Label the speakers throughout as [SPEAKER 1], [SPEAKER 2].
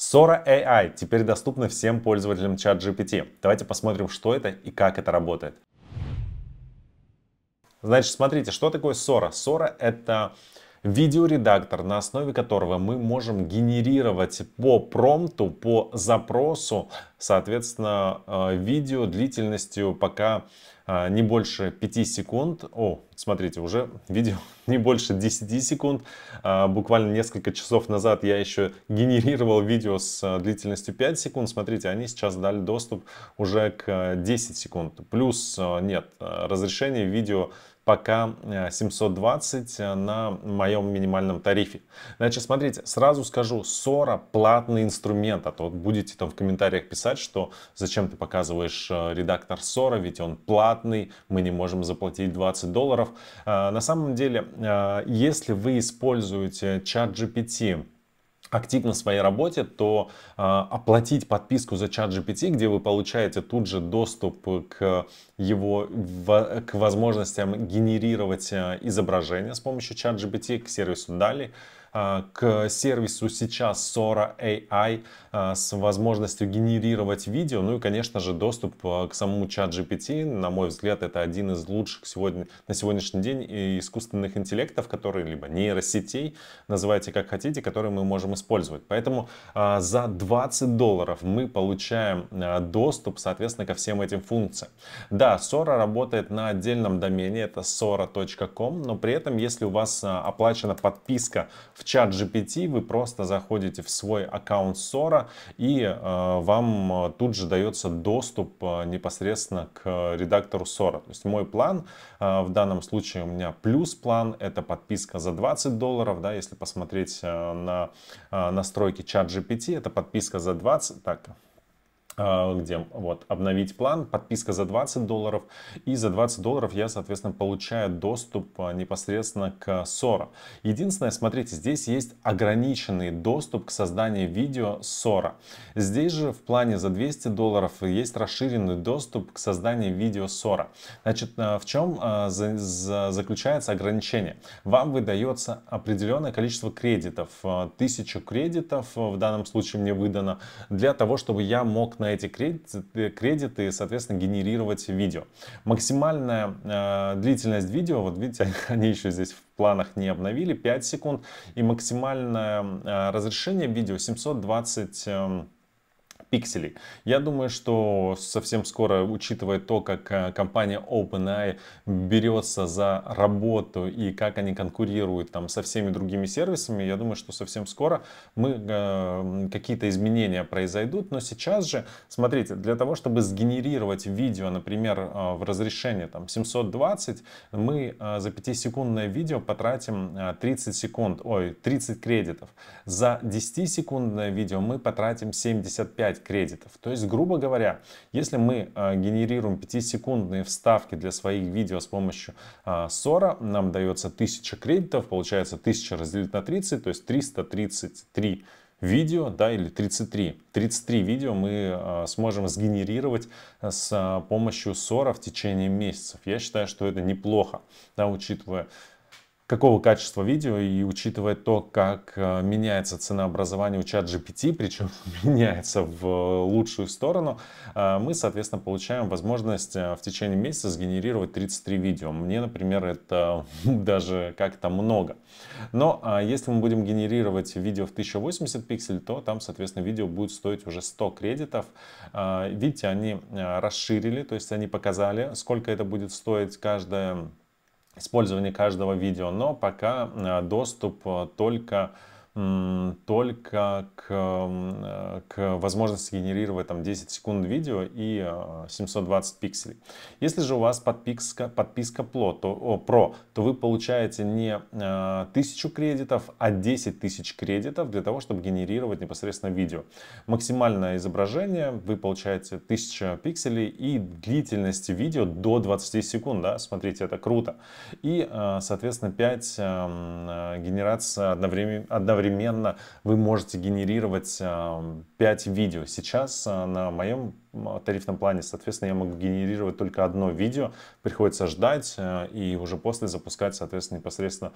[SPEAKER 1] Sora AI теперь доступна всем пользователям ChatGPT. Давайте посмотрим, что это и как это работает. Значит, смотрите, что такое Sora? Sora это видеоредактор, на основе которого мы можем генерировать по промпту, по запросу, соответственно, э, видео длительностью пока а, не больше 5 секунд. О, смотрите, уже видео не больше 10 секунд. А, буквально несколько часов назад я еще генерировал видео с а, длительностью 5 секунд. Смотрите, они сейчас дали доступ уже к 10 секунд. Плюс нет, разрешение видео пока 720 э, э, на моем минимальном тарифе. Значит, смотрите, сразу скажу, Сора платный инструмент, а то вот будете там в комментариях писать, что зачем ты показываешь э, редактор Сора, ведь он платный, мы не можем заплатить 20 долларов. На самом деле, если вы используете чат GPT, активно в своей работе, то э, оплатить подписку за чат GPT, где вы получаете тут же доступ к его в, к возможностям генерировать э, изображения с помощью чат GPT, к сервису DALI, Э, к сервису сейчас Sora AI э, с возможностью генерировать видео, ну и, конечно же, доступ э, к самому чат GPT. На мой взгляд, это один из лучших сегодня, на сегодняшний день искусственных интеллектов, которые либо нейросетей, называйте как хотите, которые мы можем использовать. Поэтому за 20 долларов мы получаем доступ, соответственно, ко всем этим функциям. Да, Sora работает на отдельном домене, это sora.com, но при этом, если у вас оплачена подписка в чат GPT вы просто заходите в свой аккаунт Сора, и э, вам э, тут же дается доступ э, непосредственно к редактору Сора. То есть мой план, э, в данном случае у меня плюс план, это подписка за 20 долларов, да, если посмотреть э, на э, настройки чат GPT, это подписка за 20, так, а, где вот обновить план, подписка за 20 долларов, и за 20 долларов я, соответственно, получаю доступ а, непосредственно к Сора. Единственное, смотрите, здесь есть ограниченный доступ к созданию видео Сора. Здесь же в плане за 200 долларов есть расширенный доступ к созданию видео Сора. Значит, а, в чем заключается ограничение? Вам выдается определенное количество кредитов, тысячу кредитов в данном случае мне выдано, для того, чтобы я мог на на эти кредиты, кредиты соответственно, генерировать видео. Максимальная э, длительность видео, вот видите, они еще здесь в планах не обновили, 5 секунд. И максимальное э, разрешение видео 720 э, эм, пикселей. Я думаю, что совсем скоро, учитывая то, как э, компания OpenAI берется за работу и как они конкурируют там со всеми другими сервисами, я думаю, что совсем скоро мы э, какие-то изменения произойдут. Но сейчас же, смотрите, для того, чтобы сгенерировать видео, например, э, в разрешении там 720, мы э, за 5-секундное видео потратим 30 секунд, ой, 30 кредитов. За 10-секундное видео мы потратим 75 5 кредитов. То есть, грубо говоря, если мы э, генерируем 5-секундные вставки для своих видео с помощью Сора, э, нам дается 1000 кредитов, получается 1000 разделить на 30, то есть 333 видео, да, или 33. 33 видео мы а, сможем сгенерировать с а, помощью Сора в течение месяцев. Я считаю, что это неплохо, да, учитывая какого качества видео и учитывая то, как э, меняется ценообразование у чат GPT, причем меняется в э, лучшую сторону, э, мы, соответственно, получаем возможность в течение месяца сгенерировать 33 видео. Мне, например, это даже как-то много. Но а если мы будем генерировать видео в 1080 пикселей, то там, соответственно, видео будет стоить уже 100 кредитов. Видите, они расширили, то есть они показали, сколько это будет стоить каждое использование каждого видео, но пока э, доступ э, только только к, э, к возможности генерировать там 10 секунд видео и 720 э, пикселей. Если же у вас подписка, подписка Pro, то, о, Pro, то вы получаете не 1000 э, кредитов, а 10 тысяч кредитов для того, чтобы генерировать непосредственно видео. Максимальное изображение вы получаете 1000 пикселей и длительность видео до 20 секунд. Да? Смотрите, это круто. И, соответственно, 5 эм, генераций одновременно одновременно вы можете генерировать 5 э, видео. Сейчас э, на моем тарифном плане, соответственно, я могу генерировать только одно видео, приходится ждать э, и уже после запускать, соответственно, непосредственно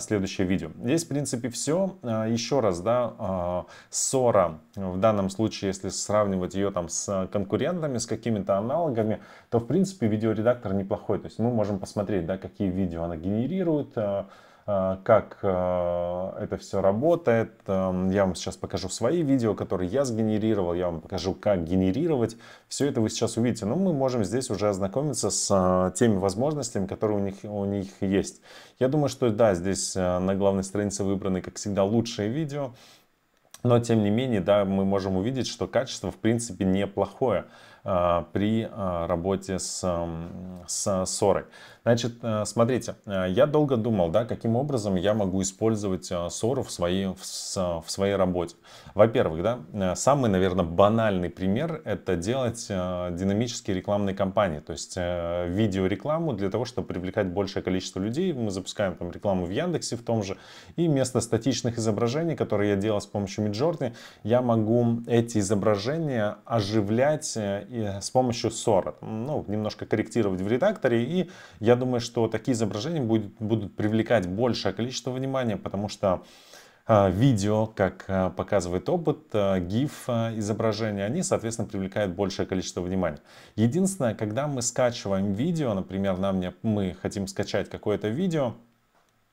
[SPEAKER 1] следующее видео. Здесь, в принципе, все. Еще раз, да, ссора в данном случае, если сравнивать ее там с конкурентами, с какими-то аналогами, то, в принципе, видеоредактор неплохой. То есть мы можем посмотреть, да, какие видео она генерирует, Э, как э, это все работает. Эм, я вам сейчас покажу свои видео, которые я сгенерировал, я вам покажу, как генерировать. Все это вы сейчас увидите, но мы можем здесь уже ознакомиться с э, теми возможностями, которые у них, у них есть. Я думаю, что да, здесь на главной странице выбраны, как всегда, лучшие видео, но тем не менее, да, мы можем увидеть, что качество в принципе неплохое. Э, при э, работе с, с 40. Э, Значит, смотрите, я долго думал, да, каким образом я могу использовать ссору в своей, в, в своей работе. Во-первых, да, самый, наверное, банальный пример – это делать динамические рекламные кампании, то есть видеорекламу для того, чтобы привлекать большее количество людей. Мы запускаем там рекламу в Яндексе в том же, и вместо статичных изображений, которые я делал с помощью Midjourney, я могу эти изображения оживлять Э, с помощью SOR, ну, немножко корректировать в редакторе. И я думаю, что такие изображения будет, будут привлекать большее количество внимания, потому что э, видео, как э, показывает опыт, GIF изображения, они, соответственно, привлекают большее количество внимания. Единственное, когда мы скачиваем видео, например, нам не, мы хотим скачать какое-то видео,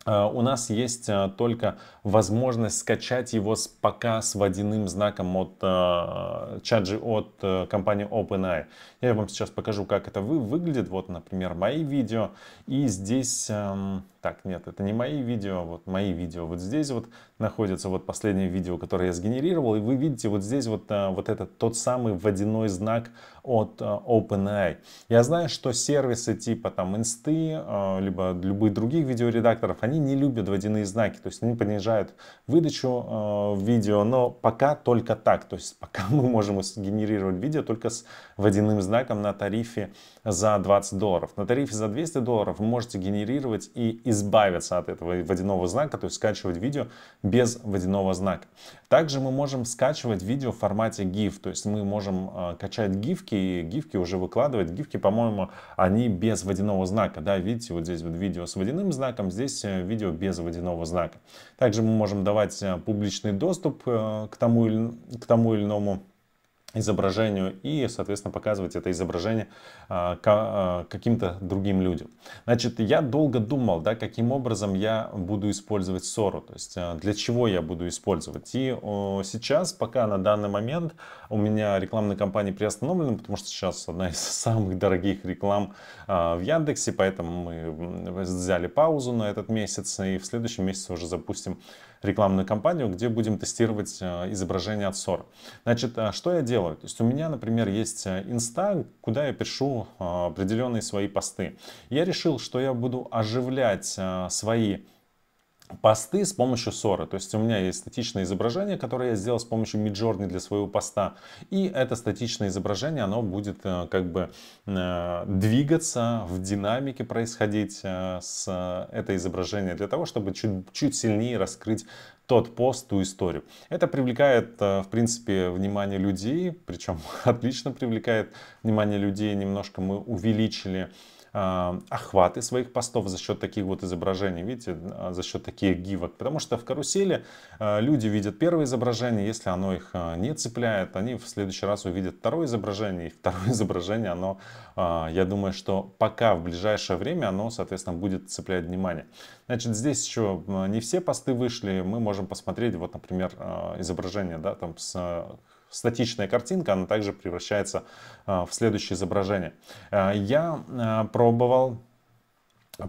[SPEAKER 1] Э, у нас есть э, только возможность скачать его с, пока с водяным знаком от э, чаджи от компании OpenAI. Я вам сейчас покажу, как это выглядит. Вот, например, мои видео. И здесь эм, так, нет, это не мои видео, вот мои видео вот здесь вот находятся, вот последнее видео, которое я сгенерировал, и вы видите вот здесь вот, э, вот этот тот самый водяной знак от э, OpenAI. Я знаю, что сервисы типа там инсты, э, либо любых других видеоредакторов, они не любят водяные знаки, то есть они понижают выдачу видео, но пока только так, то есть пока мы можем сгенерировать видео только с водяным знаком на тарифе за 20 долларов. На тарифе за 200 долларов вы можете генерировать и из избавиться от этого водяного знака, то есть скачивать видео без водяного знака. Также мы можем скачивать видео в формате GIF, то есть мы можем э, качать гифки и гифки уже выкладывать. Гифки, по-моему, они без водяного знака, да, видите, вот здесь вот видео с водяным знаком, здесь э, видео без водяного знака. Также мы можем давать э, публичный доступ э, к тому или, к тому или иному изображению и, соответственно, показывать это изображение а, а, каким-то другим людям. Значит, я долго думал, да, каким образом я буду использовать ссору, то есть а, для чего я буду использовать. И сейчас, пока на данный момент у меня рекламная кампания приостановлена, потому что сейчас одна из самых дорогих реклам в Яндексе, поэтому мы взяли паузу на этот месяц и в следующем месяце уже запустим рекламную кампанию, где будем тестировать изображение от ссор. Значит, что я делал? делаю. То есть у меня, например, есть э, инста, куда я пишу а, определенные свои посты. Я решил, что я буду оживлять э, свои посты с помощью соры. То есть у меня есть статичное изображение, которое я сделал с помощью Midjourney для своего поста. И это статичное изображение, оно будет э, как бы двигаться в динамике происходить с это изображение для того, чтобы чуть, чуть сильнее раскрыть тот пост, ту историю. Это привлекает, э, в принципе, внимание людей, причем отлично привлекает внимание людей. Немножко мы увеличили а, охваты своих постов за счет таких вот изображений, видите, а, за счет таких гивок. Потому что в карусели а, люди видят первое изображение, если оно их не цепляет, они в следующий раз увидят второе изображение, и второе изображение, оно, я думаю, что пока в ближайшее время оно, соответственно, будет цеплять внимание. Значит, здесь еще не все посты вышли, мы можем посмотреть, вот, например, изображение, да, там с статичная картинка, она также превращается э, в следующее изображение. Э, я э, пробовал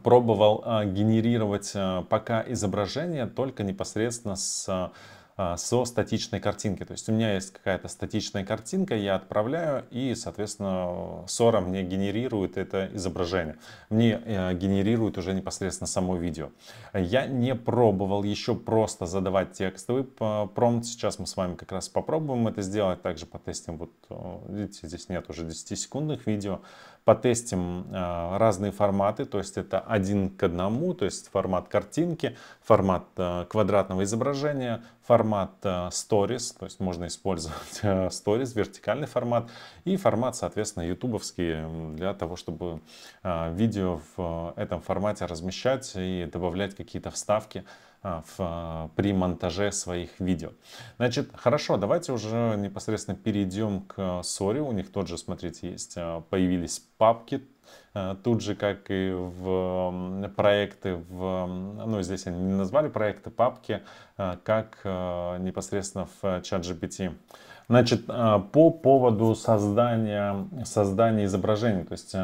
[SPEAKER 1] пробовал генерировать пока изображение только непосредственно с а, со статичной картинки. То есть у меня есть какая-то статичная картинка, я отправляю, и, соответственно, Sora мне генерирует это изображение. Мне э, генерирует уже непосредственно само видео. Я не пробовал еще просто задавать текстовый а, промпт. Сейчас мы с вами как раз попробуем это сделать. Также потестим, вот видите, здесь нет уже 10-секундных видео. Потестим а, разные форматы, то есть это один к одному, то есть формат картинки, формат э, квадратного изображения, формат э, Stories, то есть можно использовать э, Stories, вертикальный формат, и формат, соответственно, ютубовский для того, чтобы э, видео в этом формате размещать и добавлять какие-то вставки, а, в, а, при монтаже своих видео. Значит, хорошо, давайте уже непосредственно перейдем к Сори. У них тот же, смотрите, есть, а, появились папки, тут же, как и в проекты, в, ну, здесь они не назвали проекты, папки, как непосредственно в ChatGPT. Значит, по поводу создания, создания изображений, то есть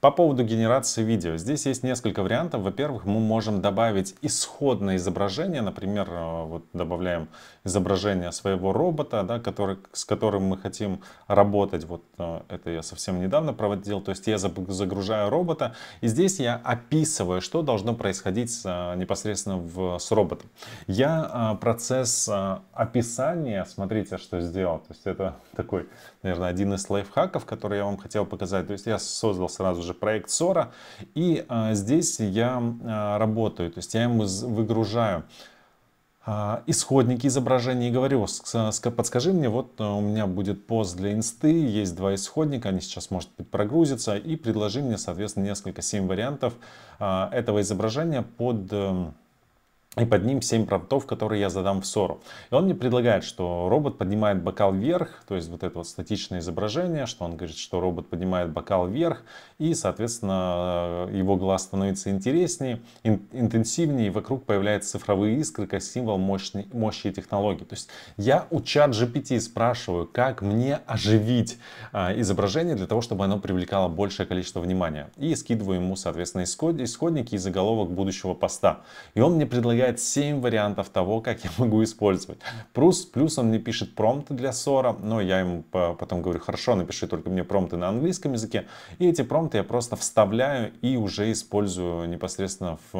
[SPEAKER 1] по поводу генерации видео. Здесь есть несколько вариантов. Во-первых, мы можем добавить исходное изображение. Например, э, вот добавляем изображение своего робота, да, который, с которым мы хотим работать. Вот э, это я совсем недавно проводил. То есть я загружаю робота. И здесь я описываю, что должно происходить э, непосредственно в, с роботом. Я процесс описания, смотрите, что сделал. То есть это такой, наверное, один из лайфхаков, который я вам хотел показать. То есть я создал сразу же же проект Сора. И а, здесь я а, работаю, то есть я ему выгружаю а, исходники изображения и говорю, подскажи мне, вот у меня будет пост для инсты, есть два исходника, они сейчас, может быть, прогрузятся, и предложи мне, соответственно, несколько, 7 вариантов этого изображения под эм, и под ним 7 продуктов, которые я задам в ссору. И он мне предлагает, что робот поднимает бокал вверх, то есть вот это вот статичное изображение, что он говорит, что робот поднимает бокал вверх, и, соответственно, его глаз становится интереснее, интенсивнее, и вокруг появляются цифровые искры, как символ мощной, мощи и технологий. То есть я у чат GPT спрашиваю, как мне оживить а, изображение для того, чтобы оно привлекало большее количество внимания. И скидываю ему, соответственно, исходники и заголовок будущего поста. И он мне предлагает предлагает 7 вариантов того, как я могу использовать. Плюс, плюс он мне пишет промпты для сора, но я ему потом говорю, хорошо, напиши только мне промпты на английском языке. И эти промпты я просто вставляю и уже использую непосредственно в,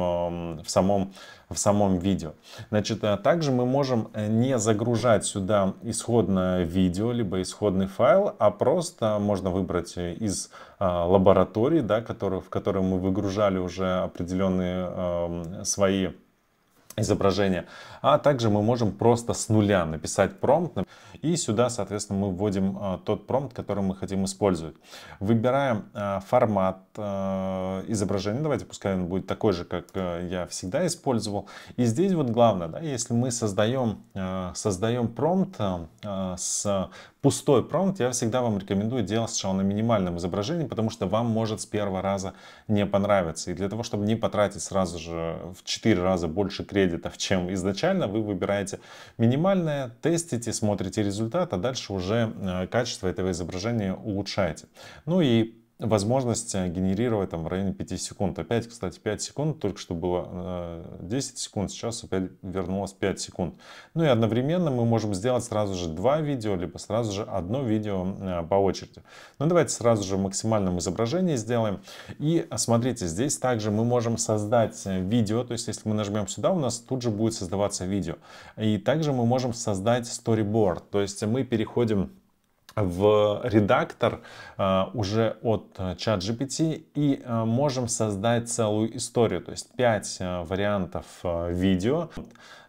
[SPEAKER 1] в, самом, в самом видео. Значит, э, также мы можем э, не загружать сюда исходное видео, либо исходный файл, а просто можно выбрать э, из лаборатории, да, который, в которой мы выгружали уже определенные э, свои изображение. А также мы можем просто с нуля написать промпт. И сюда, соответственно, мы вводим э, тот промпт, который мы хотим использовать. Выбираем э, формат э, изображения. Давайте, пускай он будет такой же, как я всегда использовал. И здесь вот главное, да, если мы создаем, создаем промпт с пустой промпт, я всегда вам рекомендую делать сначала на минимальном изображении, потому что вам может с первого раза не понравиться. И для того, чтобы не потратить сразу же в 4 раза больше крем кредитов, чем изначально. Вы выбираете минимальное, тестите, смотрите результат, а дальше уже э, качество этого изображения улучшаете. Ну и возможность э, генерировать там в районе 5 секунд. Опять, кстати, 5 секунд, только что было 10 э, секунд, сейчас опять вернулось 5 секунд. Ну и одновременно мы можем сделать сразу же два видео, либо сразу же одно видео э, по очереди. Ну давайте сразу же в максимальном изображении сделаем. И смотрите, здесь также мы можем создать видео, то есть если мы нажмем сюда, у нас тут же будет создаваться видео. И также мы можем создать storyboard, то есть мы переходим в редактор э, уже от чат э, GPT и э, можем создать целую историю, то есть 5 вариантов видео,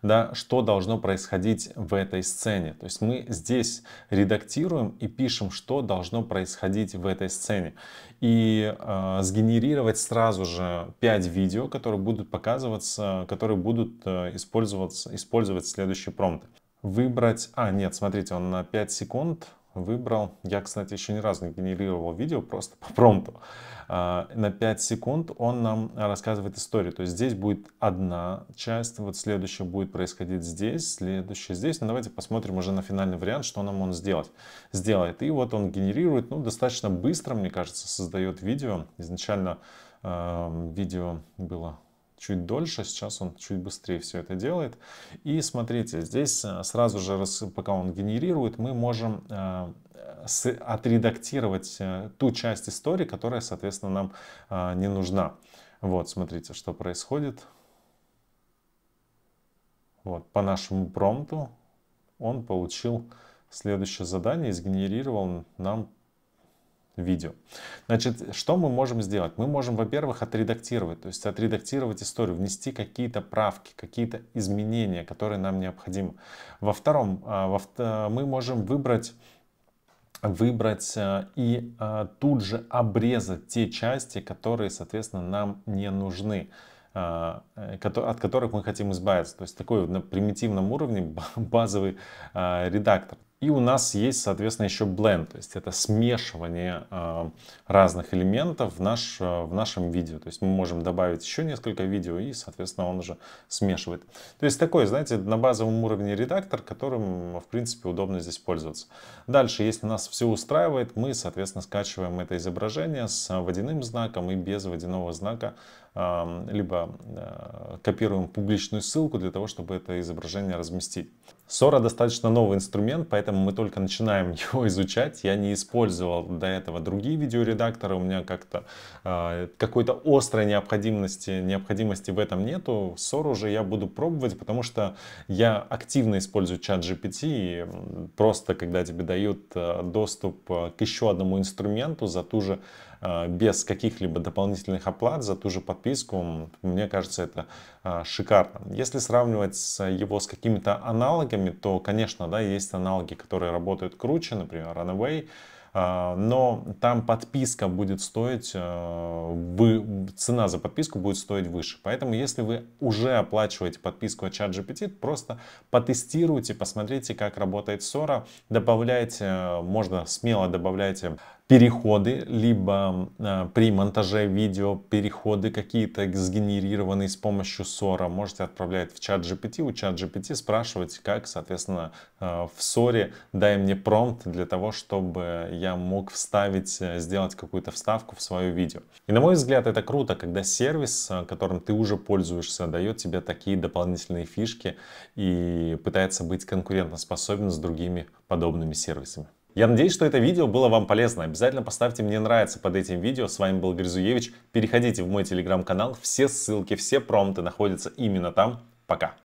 [SPEAKER 1] да, что должно происходить в этой сцене. То есть мы здесь редактируем и пишем, что должно происходить в этой сцене. И э, сгенерировать сразу же 5 видео, которые будут показываться, которые будут использоваться, использовать следующие промпты. Выбрать... А, нет, смотрите, он на 5 секунд выбрал. Я, кстати, еще ни разу не генерировал видео, просто по промпту. А, на 5 секунд он нам рассказывает историю. То есть здесь будет одна часть, вот следующая будет происходить здесь, следующая здесь. Но ну, давайте посмотрим уже на финальный вариант, что нам он сделать, сделает. И вот он генерирует, ну, достаточно быстро, мне кажется, создает видео. Изначально а, видео было чуть дольше, сейчас он чуть быстрее все это делает. И смотрите, здесь э, сразу же, пока он генерирует, мы можем э, отредактировать э, ту часть истории, которая, соответственно, нам не нужна. Вот, смотрите, что происходит. Вот, по нашему промпту он получил следующее задание и сгенерировал нам видео. Значит, что мы можем сделать? Мы можем, во-первых, отредактировать, то есть отредактировать историю, внести какие-то правки, какие-то изменения, которые нам необходимы. Во втором, а, а, мы можем выбрать выбрать а, и тут же обрезать те части, которые, соответственно, нам не нужны э, от которых мы хотим избавиться. То есть такой на примитивном уровне базовый редактор. И у нас есть, соответственно, еще blend, то есть это смешивание а, разных элементов в, наш, а, в нашем видео. То есть мы можем добавить еще несколько видео и, соответственно, он уже смешивает. То есть такой, знаете, на базовом уровне редактор, которым, в принципе, удобно здесь пользоваться. Дальше, если нас все устраивает, мы, соответственно, скачиваем это изображение с водяным знаком и без водяного знака а, либо копируем публичную ссылку для того, чтобы это изображение разместить. Sora достаточно новый инструмент, поэтому поэтому мы только начинаем его изучать. Я не использовал до этого другие видеоредакторы, у меня как-то э, какой-то острой необходимости, необходимости в этом нету. Сор уже я буду пробовать, потому что я активно использую чат GPT, и просто когда тебе дают э, доступ э, к еще одному инструменту за ту же Э, без каких-либо дополнительных оплат за ту же подписку, мне кажется, это э, шикарно. Если сравнивать его с какими-то аналогами, то, конечно, да, есть аналоги, которые работают круче, например, Runaway, э, но там подписка будет стоить, цена за подписку будет стоить выше. Поэтому, если вы уже оплачиваете подписку от ChatGPT, просто потестируйте, посмотрите, как работает Сора, добавляйте, можно смело добавляйте переходы, либо э, при монтаже видео переходы какие-то сгенерированные с помощью ссора можете отправлять в чат GPT, у чат GPT спрашивать, как, соответственно, э, в ссоре дай мне промпт для того, чтобы я мог вставить, э, сделать какую-то вставку в свое видео. И на мой взгляд, это круто, когда сервис, а, которым ты уже пользуешься, дает тебе такие дополнительные фишки и пытается быть конкурентоспособен с другими подобными сервисами. Я надеюсь, что это видео было вам полезно. Обязательно поставьте «Мне нравится» под этим видео. С вами был Гризуевич. Переходите в мой телеграм-канал. Все ссылки, все промты находятся именно там. Пока.